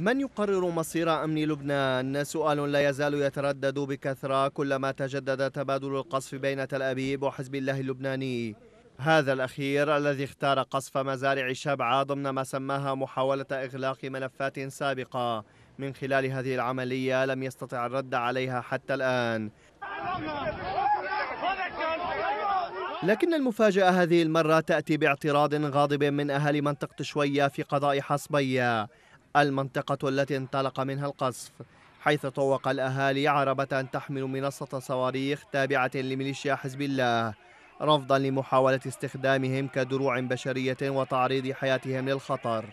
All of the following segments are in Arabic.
من يقرر مصير أمن لبنان؟ سؤال لا يزال يتردد بكثرة كلما تجدد تبادل القصف بين تل أبيب وحزب الله اللبناني هذا الأخير الذي اختار قصف مزارع شبعة ضمن ما سماها محاولة إغلاق ملفات سابقة من خلال هذه العملية لم يستطع الرد عليها حتى الآن لكن المفاجأة هذه المرة تأتي باعتراض غاضب من أهل منطقة شوية في قضاء حصبية المنطقة التي انطلق منها القصف حيث طوق الأهالي عربة تحمل منصة صواريخ تابعة لميليشيا حزب الله رفضا لمحاولة استخدامهم كدروع بشرية وتعريض حياتهم للخطر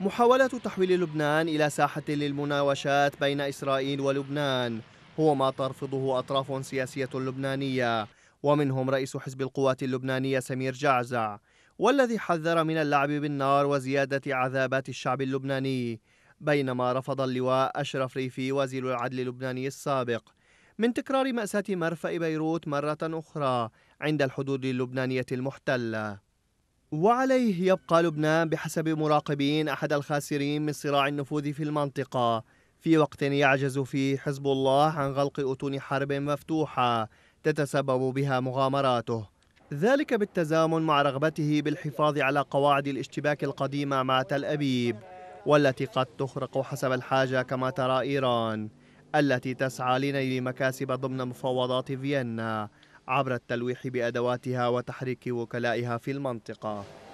محاولة تحويل لبنان إلى ساحة للمناوشات بين إسرائيل ولبنان هو ما ترفضه أطراف سياسية لبنانية ومنهم رئيس حزب القوات اللبنانية سمير جعزع والذي حذر من اللعب بالنار وزيادة عذابات الشعب اللبناني بينما رفض اللواء أشرف ريفي وزير العدل اللبناني السابق من تكرار مأساة مرفأ بيروت مرة أخرى عند الحدود اللبنانية المحتلة وعليه يبقى لبنان بحسب مراقبين أحد الخاسرين من صراع النفوذ في المنطقة في وقت يعجز فيه حزب الله عن غلق أتون حرب مفتوحة تتسبب بها مغامراته ذلك بالتزامن مع رغبته بالحفاظ على قواعد الاشتباك القديمة مع تل أبيب والتي قد تخرق حسب الحاجة كما ترى إيران التي تسعى لنيل مكاسب ضمن مفاوضات فيينا عبر التلويح بأدواتها وتحريك وكلائها في المنطقة